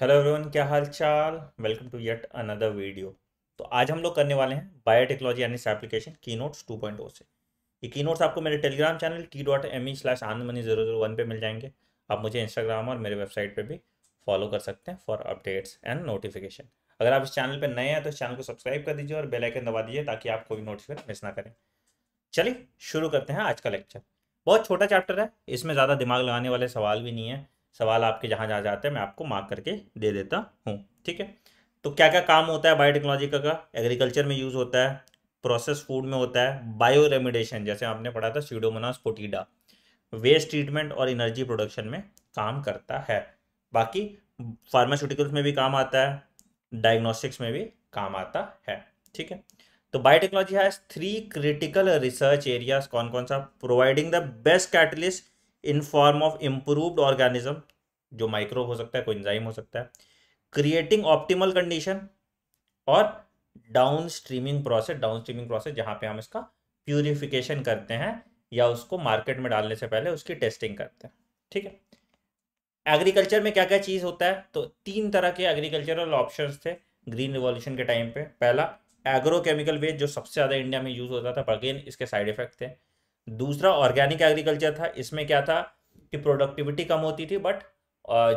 hello everyone क्या हाल चाल welcome to yet another video तो आज हम लोग करने वाले हैं बायोटेक्नोलॉजी एंड एप्लीकेशन की नोट्स टू पॉइंट से ये की नोट्स आपको मेरे Telegram channel T dot M E slash Anand money zero zero one पर मिल जाएंगे आप मुझे इंस्टाग्राम और मेरे वेबसाइट पर भी फॉलो कर सकते हैं फॉर अपडेट्स एंड नोटिफिकेशन अगर आप इस चैनल पर नए हैं तो इस चैनल को सब्सक्राइब कर दीजिए और बेलाइकन दबा दीजिए ताकि आप कोई नोटिफिकेशन मिस ना करें चलिए शुरू करते हैं आज का लेक्चर बहुत छोटा चैप्टर है इसमें ज़्यादा दिमाग लगाने वाले सवाल भी नहीं है सवाल आपके जहाँ जहाँ जाते हैं मैं आपको मार्क करके दे देता हूँ ठीक है तो क्या क्या काम होता है बायोटेक्नोलॉजी का, एग्रीकल्चर में यूज़ होता है प्रोसेस फूड में होता है बायो रेमिडेशन जैसे आपने पढ़ा था सीडोमोनास कोटीडा वेस्ट ट्रीटमेंट और एनर्जी प्रोडक्शन में काम करता है बाकी फार्मास्यूटिकल्स में भी काम आता है डायग्नोस्टिक्स में भी काम आता है ठीक है तो biotechnology has three critical research areas कौन कौन सा providing the best catalyst in form of improved organism जो माइक्रो हो सकता है कोई इंजाइम हो सकता है क्रिएटिंग ऑप्टिमल कंडीशन और down streaming process down streaming process जहाँ पे हम इसका प्यूरिफिकेशन करते हैं या उसको मार्केट में डालने से पहले उसकी टेस्टिंग करते हैं ठीक है एग्रीकल्चर में क्या क्या चीज़ होता है तो तीन तरह के एग्रीकल्चरल ऑप्शन थे ग्रीन रिवॉल्यूशन के टाइम पे पहला एग्रोकेमिकल वेस्ट जो सबसे ज़्यादा इंडिया में यूज़ होता था पर अगेन इसके साइड इफेक्ट थे दूसरा ऑर्गेनिक एग्रीकल्चर था इसमें क्या था कि प्रोडक्टिविटी कम होती थी बट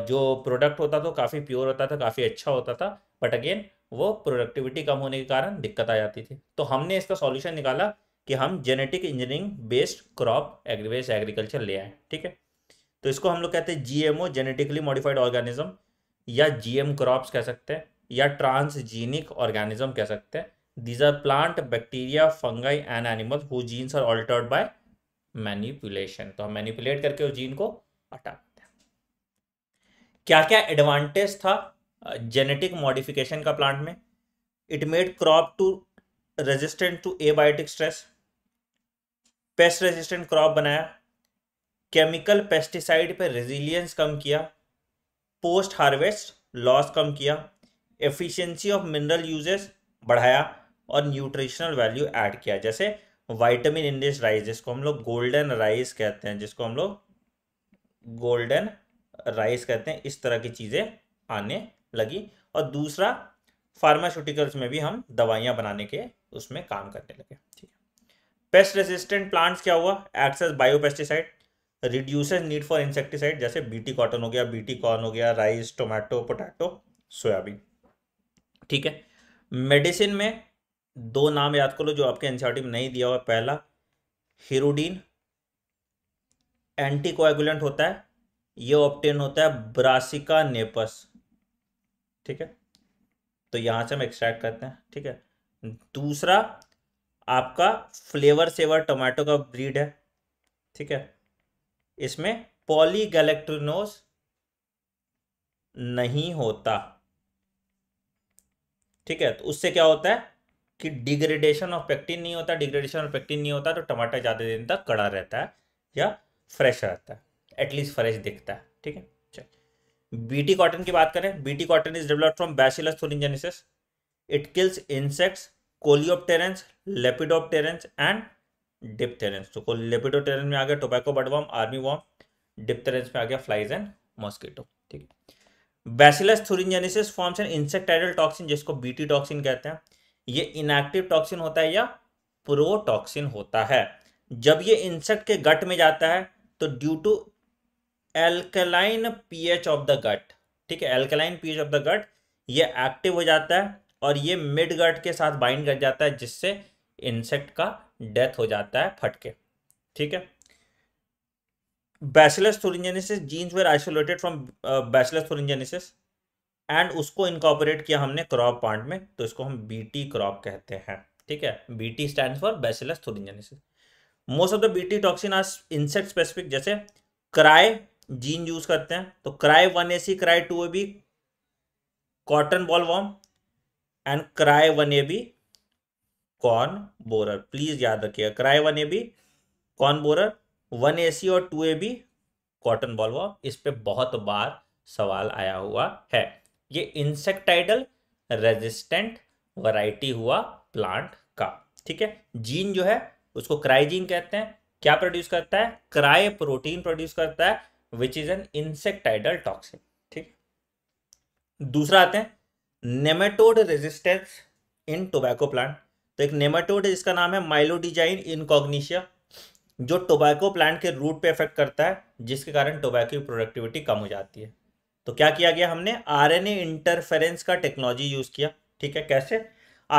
जो प्रोडक्ट होता था काफ़ी प्योर होता था काफ़ी अच्छा होता था बट अगेन वो प्रोडक्टिविटी कम होने के कारण दिक्कत आ जाती थी तो हमने इसका सॉल्यूशन निकाला कि हम जेनेटिक इंजीनियरिंग बेस्ड क्रॉप एग्रीवेस एग्रीकल्चर ले आए ठीक है तो इसको हम लोग कहते हैं जीएमओ जेनेटिकली मॉडिफाइड ऑर्गेनिज्म या जीएम क्रॉप्स कह सकते हैं या ट्रांसजीनिक ऑर्गेनिज्म कह सकते हैं These are plant, bacteria, fungi and animals whose genes are altered by manipulation तो हम मैनिपुलेट करके उस जीन को हटा देते हैं क्या क्या एडवांटेज था जेनेटिक मॉडिफिकेशन का प्लांट में it made crop to resistant to abiotic stress pest resistant crop बनाया केमिकल पेस्टिसाइड पे रेजिलियंस कम किया पोस्ट हार्वेस्ट लॉस कम किया एफिशिएंसी ऑफ मिनरल यूजेस बढ़ाया और न्यूट्रिशनल वैल्यू ऐड किया जैसे वाइटामिन इंडेस राइस जिसको हम लोग गोल्डन राइस कहते हैं जिसको हम लोग गोल्डन राइस कहते हैं इस तरह की चीज़ें आने लगी और दूसरा फार्मास्यूटिकल्स में भी हम दवाइयाँ बनाने के उसमें काम करने लगे ठीक है पेस्ट रेजिस्टेंट प्लांट्स क्या हुआ access biopesticide reduces need for insecticide जैसे बीटी कॉटन हो गया बीटी कॉर्न हो गया राइस टोमेटो पोटैटो सोयाबीन ठीक है मेडिसिन में दो नाम याद कर लो जो आपके एनसीईआरटी में नहीं दिया हुआ पहला हिरोडीन एंटीकोएगुलेंट होता है ये ऑप्टेन होता है ब्रासिका नेपस ठीक है तो यहां से हम एक्सट्रैक्ट करते हैं ठीक है दूसरा आपका फ्लेवर सेवर टोमेटो का ब्रीड है ठीक है इसमें पॉलीगैलेक्ट्रिनोस नहीं होता ठीक है तो उससे क्या होता है कि डिग्रेडेशन ऑफ पेक्टिन नहीं होता डिग्रेडेशन ऑफ पेक्टिन नहीं होता तो टमाटर ज़्यादा दिन तक कड़ा रहता है या फ्रेश रहता है एटलीस्ट फ्रेश दिखता है ठीक है चलिए बीटी कॉटन की बात करें BT cotton is developed from Bacillus thuringiensis it kills insects coleopterans lepidopterans and dipterans तो लेपिडोप्टेरेंस में आ गया tobacco budworm army worm dipterans में आ गया फ्लाइज एंड मॉस्किटो ठीक है Bacillus thuringiensis forms an insecticidal toxin जिसको बीटी टॉक्सिन कहते हैं ये इनएक्टिव टॉक्सिन होता है या प्रोटॉक्सिन होता है जब ये इंसेक्ट के गट में जाता है तो due to alkaline pH of the gut ठीक है alkaline pH of the gut ये एक्टिव हो जाता है और ये मिड गट के साथ बाइंड कर जाता है जिससे इंसेक्ट का डेथ हो जाता है फटके ठीक है Bacillus thuringiensis genes were isolated from Bacillus thuringiensis and उसको इनकॉपरेट किया हमने क्रॉप पॉइंट में तो इसको हम बीटी क्रॉप कहते हैं ठीक है BT stand for Bacillus thuringiensis most of the BT toxin are insect specific जैसे क्राई जीन यूज करते हैं तो cry one A C cry two A B cotton bollworm and cry one A B corn borer please याद रखिएगा cry one A B corn borer one A C और two A B cotton bollworm इस पर बहुत बार सवाल आया हुआ है ये इंसेक्टाइडल रेजिस्टेंट वैरायटी हुआ प्लांट का ठीक है जीन जो है उसको क्राइजीन कहते हैं क्या प्रोड्यूस करता है क्राई प्रोटीन प्रोड्यूस करता है which is an insecticidal toxin ठीक दूसरा आते हैं nematode resistance in tobacco plant तो एक नेमेटोड है जिसका नाम है माइलोडिजाइन इनकॉग्निशिया जो टोबैको प्लांट के रूट पे इफेक्ट करता है जिसके कारण टोबैको की प्रोडक्टिविटी कम हो जाती है तो क्या किया गया हमने आरएनए इंटरफेरेंस का टेक्नोलॉजी यूज किया ठीक है कैसे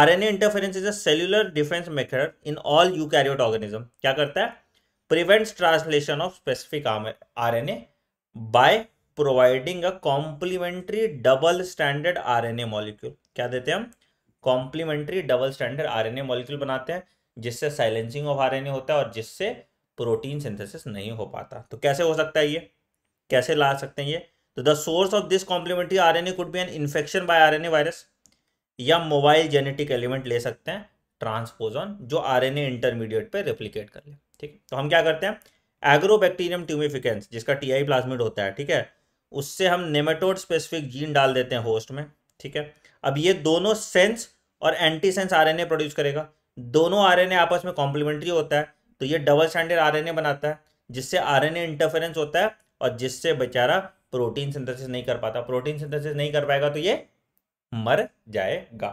RNA interference is a cellular defence method in all you organism क्या करता है prevents translation of specific RNA by providing a complementary double stranded A molecule क्या देते हैं हम complementary double stranded A molecule बनाते हैं जिससे साइलेंसिंग ऑफ ए होता है और जिससे प्रोटीन सिंथेसिस नहीं हो पाता तो कैसे हो सकता है ये कैसे ला सकते हैं ये तो the source of this complementary R N A could be an infection by R N A virus या मोबाइल जेनेटिक एलिमेंट ले सकते हैं ट्रांसपोजन जो आर एन ए इंटरमीडिएट पर रेप्लीकेट कर ले ठीक तो हम क्या करते हैं एग्रोबैक्टीरियम ट्यूमिफिकेंस जिसका टी आई प्लाज्मिड होता है ठीक है उससे हम नेमेटोड स्पेसिफिक जीन डाल देते हैं होस्ट में ठीक है अब ये दोनों सेंस और anti sense R N A produce करेगा दोनों आर एन ए आपस में कॉम्प्लीमेंट्री होता है तो ये double stranded R N A बनाता है जिससे आर एन ए इंटरफेरेंस होता है और जिससे बेचारा प्रोटीन सिंथेसिस नहीं कर पाता प्रोटीन सिंथेसिस नहीं कर पाएगा तो ये मर जाएगा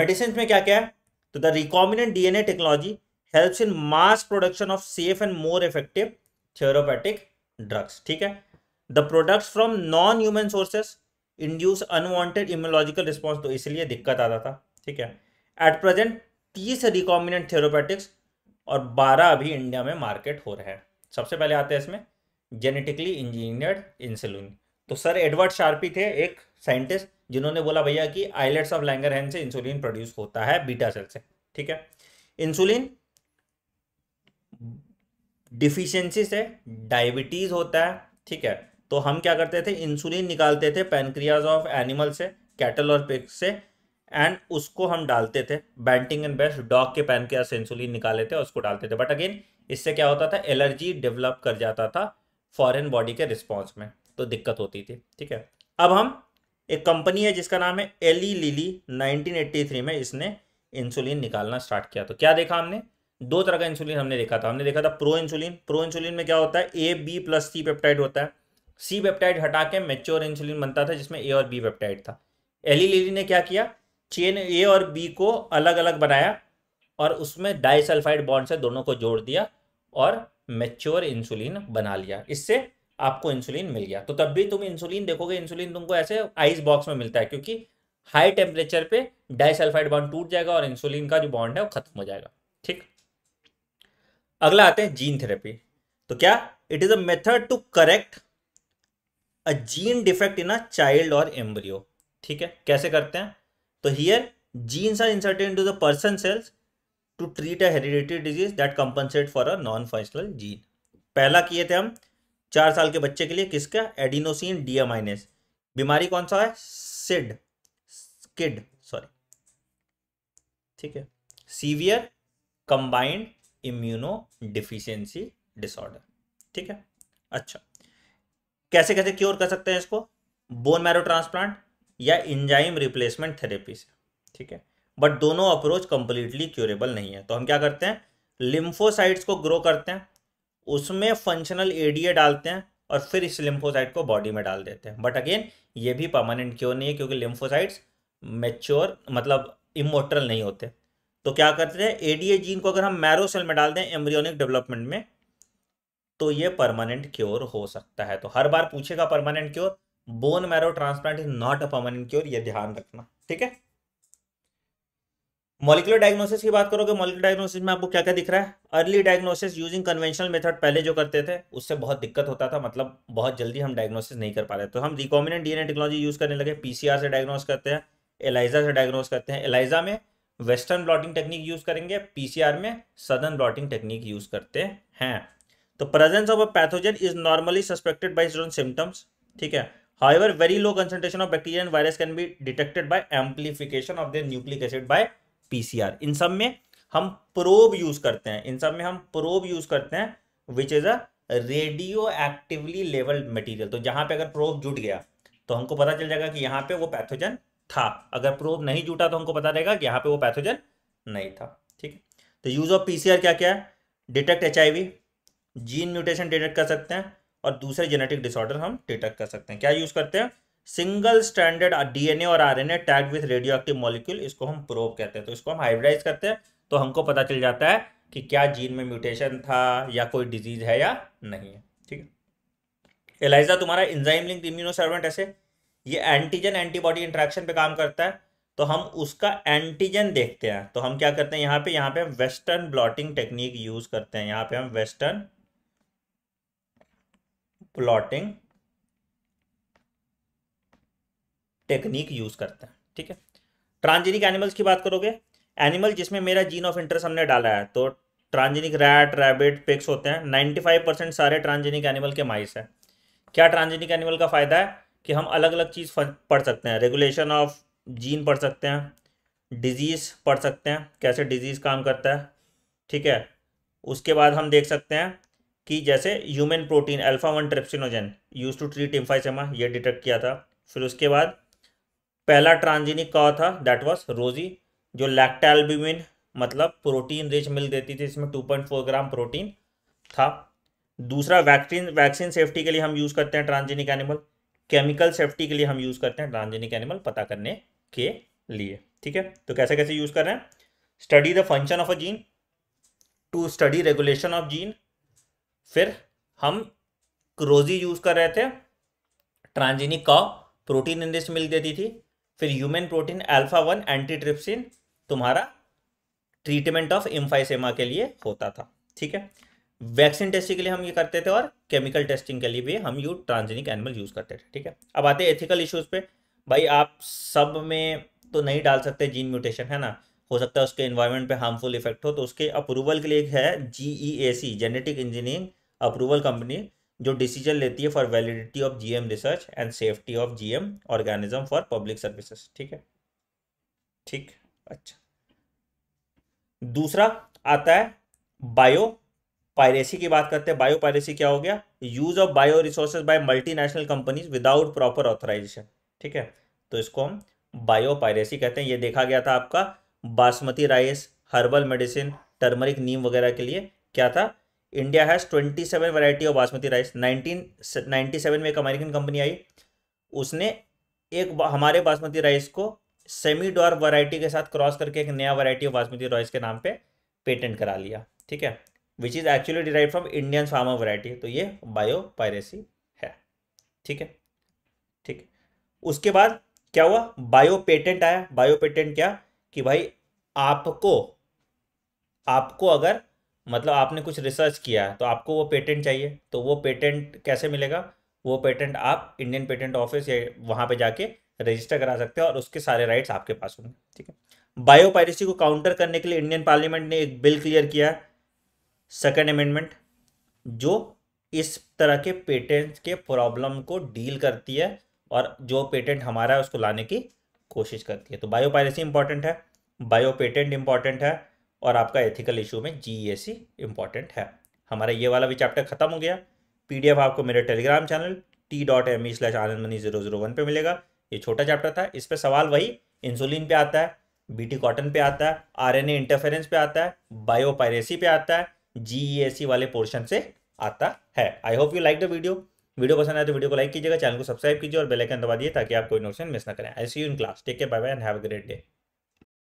मेडिसिन में क्या क्या है तो the recombinant DNA technology helps in mass production of safe and more effective therapeutic drugs ठीक है the products from non human sources induce unwanted immunological response तो इसलिए दिक्कत आता था ठीक है एट प्रेजेंट तीस रिकॉम्बिनेंट थेरोपैटिक्स और बारह अभी इंडिया में मार्केट हो रहे हैं सबसे पहले आते हैं इसमें जेनेटिकली इंजीनियर्ड इंसुलिन तो सर एडवर्ड शार्पी थे एक साइंटिस्ट जिन्होंने बोला भैया कि आइलेट्स ऑफ लैंगरहैन से इंसुलिन प्रोड्यूस होता है बीटा सेल से ठीक है इंसुलिन डिफिशियंसी से डायबिटीज होता है ठीक है तो हम क्या करते थे इंसुलिन निकालते थे पैनक्रियाज ऑफ एनिमल से कैटल और पिक से एंड उसको हम डालते थे बैंटिंग एंड बेस्ट डॉग के पैनक्रियाज से इंसुलिन निकाले थे उसको डालते थे बट अगेन इससे क्या होता था एलर्जी डेवलप कर जाता था फॉरेन बॉडी के रिस्पॉन्स में तो दिक्कत होती थी ठीक है अब हम एक कंपनी है जिसका नाम है एली लिली 1983 में इसने इंसुलिन निकालना स्टार्ट किया तो क्या देखा हमने दो तरह का इंसुलिन हमने देखा था हमने देखा था प्रो इंसुलिन प्रो इंसुलिन में क्या होता है A B plus C peptide होता है सी पेप्टाइड हटा के मेच्योर इंसुलिन बनता था जिसमें ए और बी पेप्टाइड था एली लिली ने क्या किया चेन ए और बी को अलग अलग बनाया और उसमें डाइसल्फाइड बॉन्ड से दोनों को जोड़ दिया और मेच्योर इंसुलिन बना लिया इससे आपको इंसुलिन मिल गया तो तब भी तुम इंसुलिन देखोगे इंसुलिन तुमको ऐसे आइस बॉक्स में मिलता है क्योंकि हाई टेम्परेचर पे डाइसल्फाइड बॉन्ड टूट जाएगा और इंसुलिन का जो बॉन्ड है वो खत्म हो जाएगा ठीक अगला आते हैं जीन थेरेपी तो क्या it is a method to correct a gene defect in a child और एम्ब्रियो ठीक है कैसे करते हैं तो here genes are inserted into the person cells to treat a hereditary disease that compensate for a non functional gene पहला किए थे हम चार साल के बच्चे के लिए किसका एडिनोसिन डी बीमारी कौन सा है सिड किड सॉरी ठीक है severe combined immunodeficiency disorder ठीक है अच्छा कैसे कैसे क्योर कर सकते हैं इसको बोन मैरो ट्रांसप्लांट या इंजाइम रिप्लेसमेंट थेरेपी से ठीक है बट दोनों अप्रोच कंप्लीटली क्योरेबल नहीं है तो हम क्या करते हैं लिम्फोसाइट्स को ग्रो करते हैं उसमें फंक्शनल एडीए डालते हैं और फिर इस लिम्फोसाइट को बॉडी में डाल देते हैं बट अगेन ये भी परमानेंट क्योर नहीं है क्योंकि लिम्फोसाइट्स मेच्योर मतलब इमोटल नहीं होते तो क्या करते हैं एडीए जीन को अगर हम मैरो सेल में डाल दें एम्ब्रियोनिक डेवलपमेंट में तो ये परमानेंट क्योर हो सकता है तो हर बार पूछेगा permanent cure bone marrow transplant is not a permanent cure ये ध्यान रखना ठीक है मॉलिकुलर डायग्नोसिस की बात करोगे मॉलिकुलर डायग्नोसिस में आपको क्या क्या दिख रहा है early diagnosis using conventional method पहले जो करते थे उससे बहुत दिक्कत होता था मतलब बहुत जल्दी हम डायग्नोसिस नहीं कर पा रहे तो हम रिकॉमिनेंट डीएनए टेक्नोलॉजी यूज करने लगे पीसीआर से डायग्नोस करते हैं एलाइजा से डायग्नोस करते हैं एलाइजा में वेस्टर्न ब्लॉटिंग टेक्निक यूज करेंगे पीसीआर में सदर्न ब्लॉटिंग टेक्निक यूज करते हैं तो presence of a pathogen is normally suspected by on symptoms ठीक है however very low concentration of bacteria and virus can be detected by amplification of the nucleic acid by PCR इन सब में हम probe use करते हैं इन सब में हम प्रोब यूज करते हैं which is a radioactively labelled material तो जहां पे अगर प्रोब जुट गया तो हमको पता चल जाएगा कि यहाँ पे वो पैथोजन था अगर प्रोब नहीं जुटा तो हमको पता रहेगा कि यहाँ पे वो पैथोजन नहीं था ठीक है तो यूज ऑफ पीसीआर क्या क्या है detect each gene mutation detect कर सकते हैं और दूसरे जेनेटिक डिसऑर्डर हम डिटेक्ट कर सकते हैं क्या यूज करते हैं सिंगल स्टैंडर्ड डीएनए और RNA tag with active molecule इसको हम प्रोब कहते हैं तो इसको हम हाइब्रिडाइज करते हैं तो हमको पता चल जाता है कि क्या जीन में म्यूटेशन था या कोई डिजीज है या नहीं है ठीक है एलाइजा तुम्हारा इंजाइम लिंक सर्वेंट ऐसे ये एंटीजन एंटीबॉडी इंट्रैक्शन पे काम करता है तो हम उसका एंटीजन देखते हैं तो हम क्या करते हैं यहाँ पे यहाँ पे हम वेस्टर्न ब्लॉटिंग टेक्निक यूज करते हैं यहाँ पे हम वेस्टर्न ब्लॉटिंग टेक्निक यूज़ करते हैं ठीक है ट्रांजेनिक एनिमल्स की बात करोगे एनिमल जिसमें मेरा जीन ऑफ इंटरेस्ट हमने डाला है तो ट्रांजेनिक रैट रैबिट पिक्स होते हैं नाइन्टी फाइव परसेंट सारे ट्रांजेनिक एनिमल के माइस हैं क्या ट्रांजेनिक एनिमल का फ़ायदा है कि हम अलग अलग चीज़ पढ़ सकते हैं रेगुलेशन ऑफ जीन पढ़ सकते हैं डिजीज़ पढ़ सकते हैं कैसे डिजीज़ काम करता है ठीक है उसके बाद हम देख सकते हैं कि जैसे human protein alpha one trypsinogen use to treat emphysema ये डिटेक्ट किया था फिर उसके बाद पहला ट्रांजिनिक कहा था दैट वॉज रोजी जो लैक्टेलबिमिन मतलब प्रोटीन रिच मिल देती थी इसमें 2.4 ग्राम प्रोटीन था दूसरा वैक्सीन वैक्सीन सेफ्टी के लिए हम यूज़ करते हैं ट्रांजेनिक एनिमल केमिकल सेफ्टी के लिए हम यूज़ करते हैं ट्रांजेनिक एनिमल पता करने के लिए ठीक है तो कैसे कैसे यूज़ कर रहे हैं study the function of a gene to study regulation of gene फिर हम क्रोजी यूज़ कर रहे थे ट्रांजेनिक का प्रोटीन इंडेक्स मिल देती थी फिर human protein alpha one antitrypsin तुम्हारा ट्रीटमेंट ऑफ इम्फाइसेमा के लिए होता था ठीक है वैक्सीन टेस्टिंग के लिए हम ये करते थे और केमिकल टेस्टिंग के लिए भी हम यू ट्रांसजेनिक एनिमल यूज़ करते थे ठीक है अब आते हैं एथिकल इश्यूज़ पे भाई आप सब में तो नहीं डाल सकते जीन म्यूटेशन है ना हो सकता है उसके इन्वायरमेंट पे हार्मफुल इफेक्ट हो तो उसके अप्रूवल के लिए है G E A C genetic engineering approval company जो डिसीजन लेती है for validity of GM research and safety of GM organism for public services ठीक है ठीक अच्छा दूसरा आता है बायो पायरेसी की बात करते हैं बायो पायरेसी क्या हो गया use of bio resources by multinational companies without proper authorisation ठीक है तो इसको हम बायो पायरेसी कहते हैं ये देखा गया था आपका basmati rice herbal medicine turmeric neem वगैरह के लिए क्या था India has twenty seven variety of basmati rice nineteen ninety seven में एक अमेरिकन कंपनी आई उसने एक हमारे बासमती राइस को सेमी डॉर वैरायटी के साथ क्रॉस करके एक नया वराइटी ऑफ बासमती राइस के नाम पे पेटेंट करा लिया ठीक है which is actually derive from Indian farmer variety तो ये बायो पायरेसी है ठीक है ठीक है उसके बाद क्या हुआ बायो पेटेंट आया बायो पेटेंट क्या कि भाई आपको आपको अगर मतलब आपने कुछ रिसर्च किया है तो आपको वो पेटेंट चाहिए तो वो पेटेंट कैसे मिलेगा वो पेटेंट आप इंडियन पेटेंट ऑफिस या वहाँ पे जाके रजिस्टर करा सकते हैं और उसके सारे राइट्स आपके पास होंगे ठीक है बायो पायरेसी को काउंटर करने के लिए इंडियन पार्लियामेंट ने एक बिल क्लियर किया है सेकेंड अमेंडमेंट जो इस तरह के पेटेंट के प्रॉब्लम को डील करती है और जो पेटेंट हमारा है उसको लाने की कोशिश करती है तो बायो पायरेसी इंपॉर्टेंट है बायो पेटेंट इंपॉर्टेंट है और आपका एथिकल इशू में जी ई एस सी इंपॉर्टेंट है हमारा ये वाला भी चैप्टर खत्म हो गया पी आपको मेरे Telegram channel T dot M E slash Anand money zero zero one पर मिलेगा ये छोटा चैप्टर था इस पर सवाल वही इंसुलिन पे आता है बीटी कॉटन पे आता है आरएनए इंटरफेरेंस पे आता है बायोपायरेसी पे आता है जीईएससी e e वाले पोर्शन से आता है I hope you like the video video पसंद आए तो वीडियो को लाइक कीजिएगा चैनल को सब्सक्राइब कीजिए और बेल आइकन दबा दिए ताकि आप कोई नोशन मिस ना करें I see you in class take care bye bye and have a great day